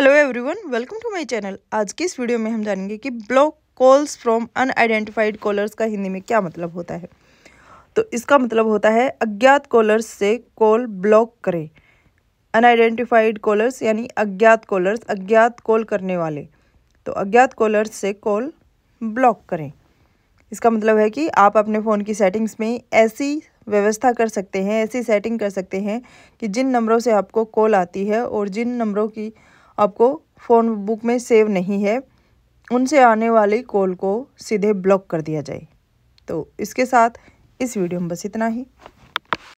hello everyone welcome to my channel आज की इस वीडियो में हम जानेंगे कि block calls from unidentified callers का हिंदी में क्या मतलब होता है तो इसका मतलब होता है अज्ञात कॉलर्स से कॉल ब्लॉक करें अनआइडेंटिफाइड कॉलर्स यानी अज्ञात कॉलर्स अज्ञात कॉल करने वाले तो अज्ञात कॉलर्स से कॉल ब्लॉक करें इसका मतलब है कि आप अपने फ़ोन की सेटिंग्स में ऐसी व्यवस्था कर सकते हैं ऐसी सेटिंग कर सकते हैं कि जिन नंबरों से आपको कॉल आती है और जिन नंबरों की आपको फ़ोन बुक में सेव नहीं है उनसे आने वाली कॉल को सीधे ब्लॉक कर दिया जाए तो इसके साथ इस वीडियो में बस इतना ही